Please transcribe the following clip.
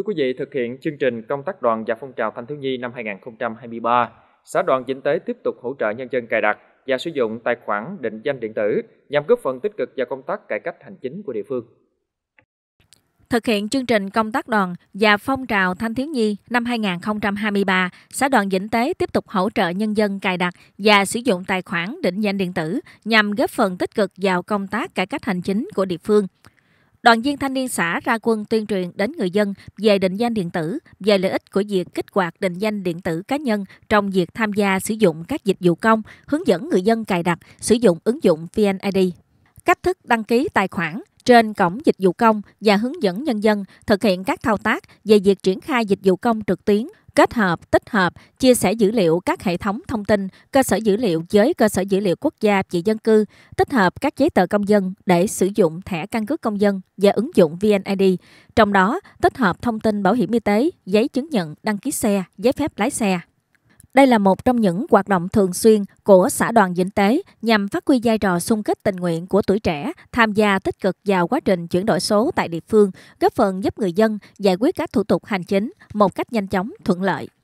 Thưa quý vị, thực hiện chương trình công tác đoàn và phong trào thanh thiếu nhi năm 2023, xã đoàn Vĩnh Tế tiếp tục hỗ trợ nhân dân cài đặt và sử dụng tài khoản định danh điện tử nhằm góp phần tích cực vào công tác cải cách hành chính của địa phương. Thực hiện chương trình công tác đoàn và phong trào thanh thiếu nhi năm 2023, xã đoàn Vĩnh Tế tiếp tục hỗ trợ nhân dân cài đặt và sử dụng tài khoản định danh điện tử nhằm góp phần tích cực vào công tác cải cách hành chính của địa phương. Đoàn viên thanh niên xã ra quân tuyên truyền đến người dân về định danh điện tử, về lợi ích của việc kích hoạt định danh điện tử cá nhân trong việc tham gia sử dụng các dịch vụ công, hướng dẫn người dân cài đặt, sử dụng ứng dụng VNID. Cách thức đăng ký tài khoản trên cổng dịch vụ công và hướng dẫn nhân dân thực hiện các thao tác về việc triển khai dịch vụ công trực tuyến kết hợp, tích hợp, chia sẻ dữ liệu các hệ thống thông tin, cơ sở dữ liệu với cơ sở dữ liệu quốc gia về dân cư, tích hợp các giấy tờ công dân để sử dụng thẻ căn cước công dân và ứng dụng VNID, trong đó tích hợp thông tin bảo hiểm y tế, giấy chứng nhận đăng ký xe, giấy phép lái xe. Đây là một trong những hoạt động thường xuyên của xã đoàn Vĩnh Tế nhằm phát huy vai trò xung kích tình nguyện của tuổi trẻ, tham gia tích cực vào quá trình chuyển đổi số tại địa phương, góp phần giúp người dân giải quyết các thủ tục hành chính một cách nhanh chóng, thuận lợi.